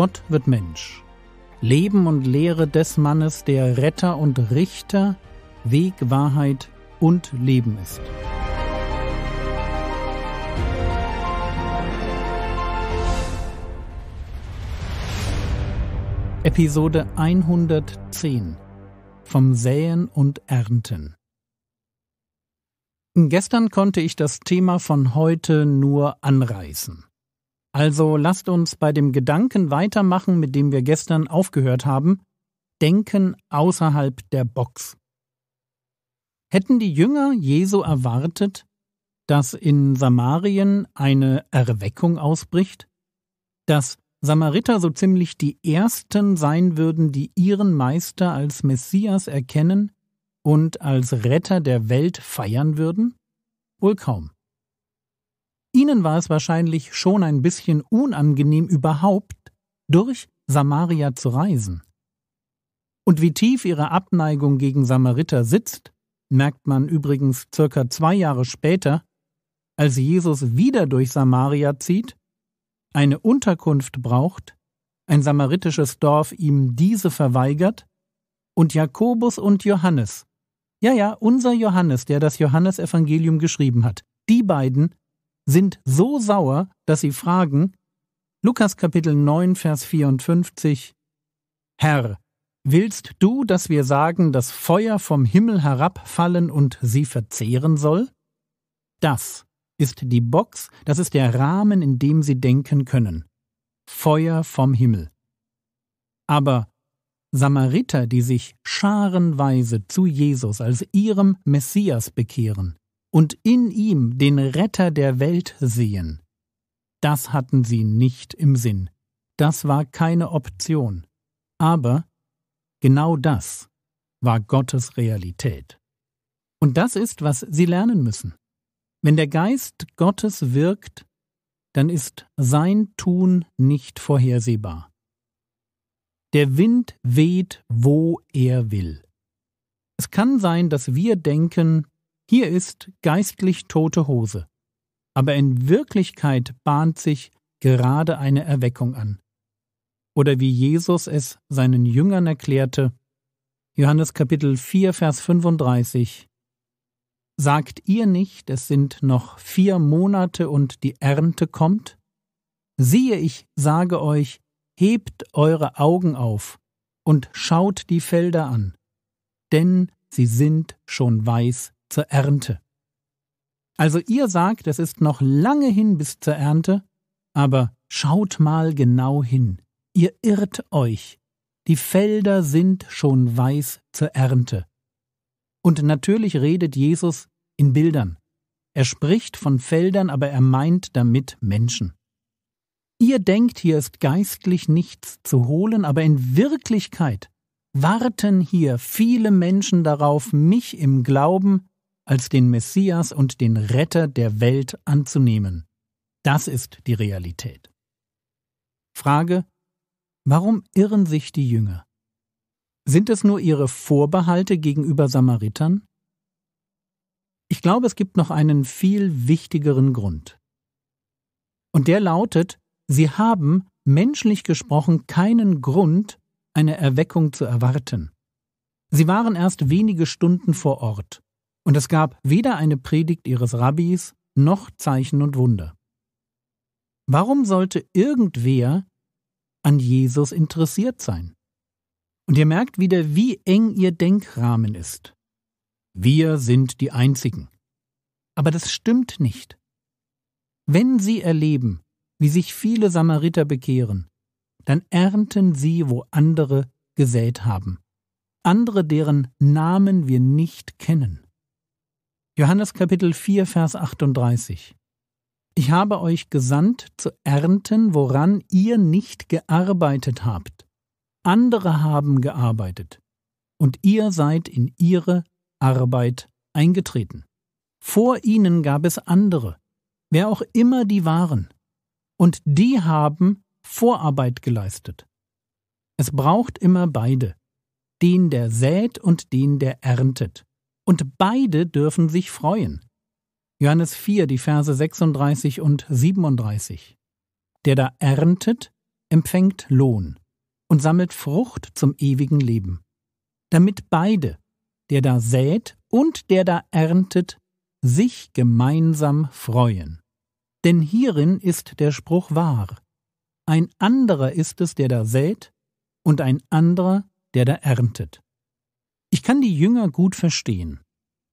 Gott wird Mensch. Leben und Lehre des Mannes, der Retter und Richter, Weg, Wahrheit und Leben ist. Episode 110 Vom Säen und Ernten Gestern konnte ich das Thema von heute nur anreißen. Also lasst uns bei dem Gedanken weitermachen, mit dem wir gestern aufgehört haben, Denken außerhalb der Box. Hätten die Jünger Jesu erwartet, dass in Samarien eine Erweckung ausbricht, dass Samariter so ziemlich die Ersten sein würden, die ihren Meister als Messias erkennen und als Retter der Welt feiern würden? Wohl kaum. Ihnen war es wahrscheinlich schon ein bisschen unangenehm überhaupt, durch Samaria zu reisen. Und wie tief ihre Abneigung gegen Samariter sitzt, merkt man übrigens circa zwei Jahre später, als Jesus wieder durch Samaria zieht, eine Unterkunft braucht, ein samaritisches Dorf ihm diese verweigert und Jakobus und Johannes, ja ja, unser Johannes, der das Johannesevangelium geschrieben hat, die beiden sind so sauer, dass sie fragen, Lukas Kapitel 9, Vers 54, Herr, willst du, dass wir sagen, dass Feuer vom Himmel herabfallen und sie verzehren soll? Das ist die Box, das ist der Rahmen, in dem sie denken können. Feuer vom Himmel. Aber Samariter, die sich scharenweise zu Jesus als ihrem Messias bekehren, und in ihm den Retter der Welt sehen. Das hatten sie nicht im Sinn. Das war keine Option. Aber genau das war Gottes Realität. Und das ist, was sie lernen müssen. Wenn der Geist Gottes wirkt, dann ist sein Tun nicht vorhersehbar. Der Wind weht, wo er will. Es kann sein, dass wir denken, hier ist geistlich tote Hose. Aber in Wirklichkeit bahnt sich gerade eine Erweckung an. Oder wie Jesus es seinen Jüngern erklärte, Johannes Kapitel 4, Vers 35. Sagt ihr nicht, es sind noch vier Monate und die Ernte kommt? Siehe, ich sage euch, hebt eure Augen auf und schaut die Felder an, denn sie sind schon weiß zur Ernte. Also ihr sagt, es ist noch lange hin bis zur Ernte, aber schaut mal genau hin, ihr irrt euch, die Felder sind schon weiß zur Ernte. Und natürlich redet Jesus in Bildern. Er spricht von Feldern, aber er meint damit Menschen. Ihr denkt, hier ist geistlich nichts zu holen, aber in Wirklichkeit warten hier viele Menschen darauf, mich im Glauben als den Messias und den Retter der Welt anzunehmen. Das ist die Realität. Frage Warum irren sich die Jünger? Sind es nur ihre Vorbehalte gegenüber Samaritern? Ich glaube, es gibt noch einen viel wichtigeren Grund. Und der lautet, sie haben, menschlich gesprochen, keinen Grund, eine Erweckung zu erwarten. Sie waren erst wenige Stunden vor Ort und es gab weder eine Predigt ihres Rabbis noch Zeichen und Wunder. Warum sollte irgendwer an Jesus interessiert sein? Und ihr merkt wieder, wie eng ihr Denkrahmen ist. Wir sind die Einzigen. Aber das stimmt nicht. Wenn sie erleben, wie sich viele Samariter bekehren, dann ernten sie, wo andere gesät haben, andere deren Namen wir nicht kennen. Johannes Kapitel 4, Vers 38. Ich habe euch gesandt zu ernten, woran ihr nicht gearbeitet habt. Andere haben gearbeitet, und ihr seid in ihre Arbeit eingetreten. Vor ihnen gab es andere, wer auch immer die waren, und die haben Vorarbeit geleistet. Es braucht immer beide, den der sät und den der erntet und beide dürfen sich freuen. Johannes 4, die Verse 36 und 37. Der da erntet, empfängt Lohn und sammelt Frucht zum ewigen Leben, damit beide, der da sät und der da erntet, sich gemeinsam freuen. Denn hierin ist der Spruch wahr. Ein anderer ist es, der da sät, und ein anderer, der da erntet. Ich kann die Jünger gut verstehen.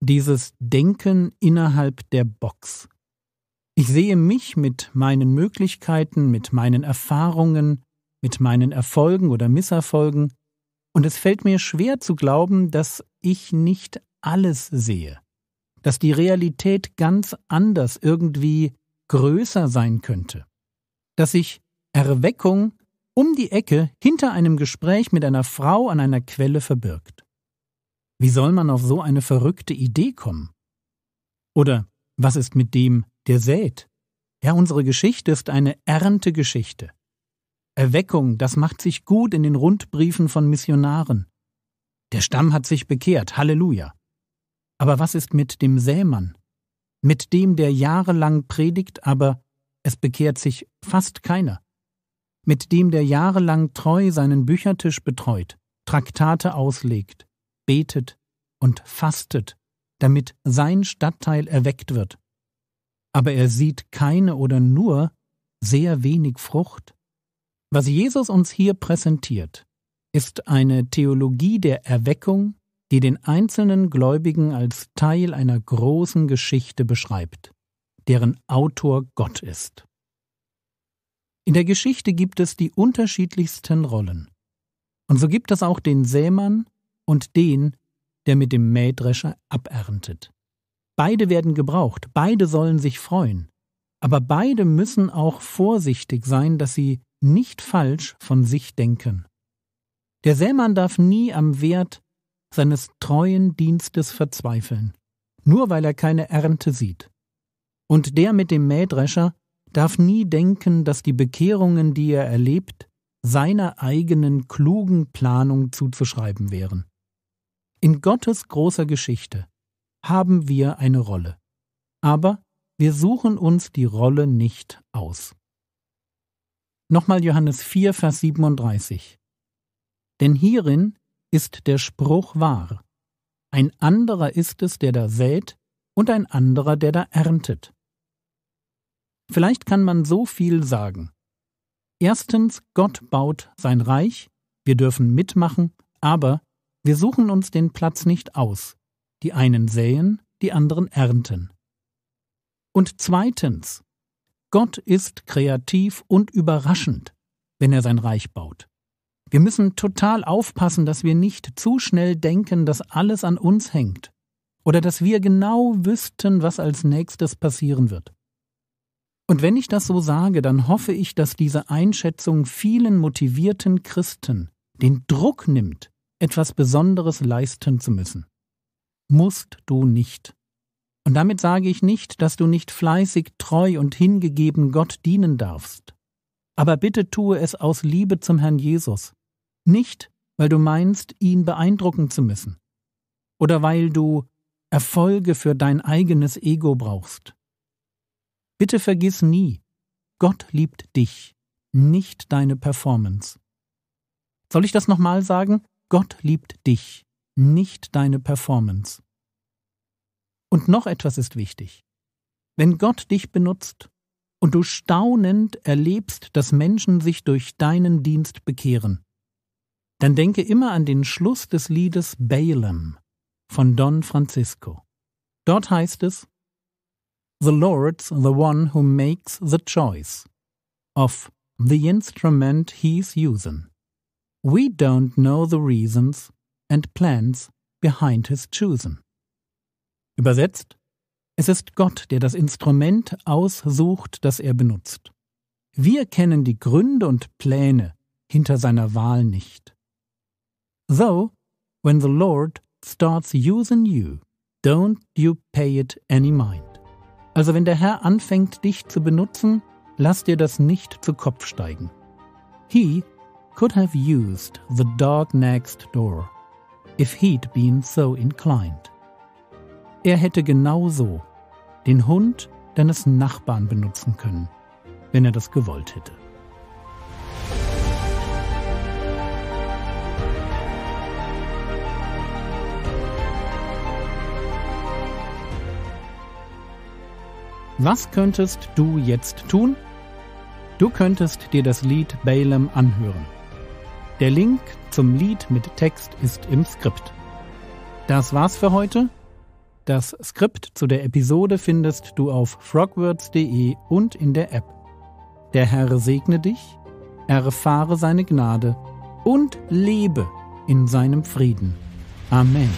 Dieses Denken innerhalb der Box. Ich sehe mich mit meinen Möglichkeiten, mit meinen Erfahrungen, mit meinen Erfolgen oder Misserfolgen, und es fällt mir schwer zu glauben, dass ich nicht alles sehe, dass die Realität ganz anders irgendwie größer sein könnte, dass ich Erweckung um die Ecke hinter einem Gespräch mit einer Frau an einer Quelle verbirgt. Wie soll man auf so eine verrückte Idee kommen? Oder was ist mit dem, der sät? Ja, unsere Geschichte ist eine Erntegeschichte. Erweckung, das macht sich gut in den Rundbriefen von Missionaren. Der Stamm hat sich bekehrt, Halleluja. Aber was ist mit dem Sämann? Mit dem, der jahrelang predigt, aber es bekehrt sich fast keiner. Mit dem, der jahrelang treu seinen Büchertisch betreut, Traktate auslegt, betet und fastet, damit sein Stadtteil erweckt wird. Aber er sieht keine oder nur sehr wenig Frucht. Was Jesus uns hier präsentiert, ist eine Theologie der Erweckung, die den einzelnen Gläubigen als Teil einer großen Geschichte beschreibt, deren Autor Gott ist. In der Geschichte gibt es die unterschiedlichsten Rollen. Und so gibt es auch den Sämann, und den, der mit dem Mähdrescher aberntet. Beide werden gebraucht, beide sollen sich freuen, aber beide müssen auch vorsichtig sein, dass sie nicht falsch von sich denken. Der Sämann darf nie am Wert seines treuen Dienstes verzweifeln, nur weil er keine Ernte sieht. Und der mit dem Mähdrescher darf nie denken, dass die Bekehrungen, die er erlebt, seiner eigenen klugen Planung zuzuschreiben wären. In Gottes großer Geschichte haben wir eine Rolle. Aber wir suchen uns die Rolle nicht aus. Nochmal Johannes 4, Vers 37. Denn hierin ist der Spruch wahr. Ein anderer ist es, der da sät, und ein anderer, der da erntet. Vielleicht kann man so viel sagen. Erstens, Gott baut sein Reich, wir dürfen mitmachen, aber wir suchen uns den Platz nicht aus. Die einen säen, die anderen ernten. Und zweitens, Gott ist kreativ und überraschend, wenn er sein Reich baut. Wir müssen total aufpassen, dass wir nicht zu schnell denken, dass alles an uns hängt oder dass wir genau wüssten, was als nächstes passieren wird. Und wenn ich das so sage, dann hoffe ich, dass diese Einschätzung vielen motivierten Christen den Druck nimmt, etwas Besonderes leisten zu müssen. Musst du nicht. Und damit sage ich nicht, dass du nicht fleißig, treu und hingegeben Gott dienen darfst. Aber bitte tue es aus Liebe zum Herrn Jesus, nicht weil du meinst, ihn beeindrucken zu müssen, oder weil du Erfolge für dein eigenes Ego brauchst. Bitte vergiss nie, Gott liebt dich, nicht deine Performance. Soll ich das nochmal sagen? Gott liebt dich, nicht deine Performance. Und noch etwas ist wichtig. Wenn Gott dich benutzt und du staunend erlebst, dass Menschen sich durch deinen Dienst bekehren, dann denke immer an den Schluss des Liedes Balaam von Don Francisco. Dort heißt es The Lord's the one who makes the choice of the instrument he's using. We don't know the reasons and plans behind his chosen. Übersetzt, es ist Gott, der das Instrument aussucht, das er benutzt. Wir kennen die Gründe und Pläne hinter seiner Wahl nicht. So, when the Lord starts using you, don't you pay it any mind. Also wenn der Herr anfängt, dich zu benutzen, lass dir das nicht zu Kopf steigen. He could have used the dog next door, if he'd been so inclined. Er hätte genauso den Hund deines Nachbarn benutzen können, wenn er das gewollt hätte. Was könntest du jetzt tun? Du könntest dir das Lied Balaam anhören. Der Link zum Lied mit Text ist im Skript. Das war's für heute. Das Skript zu der Episode findest du auf frogwords.de und in der App. Der Herr segne dich, erfahre seine Gnade und lebe in seinem Frieden. Amen.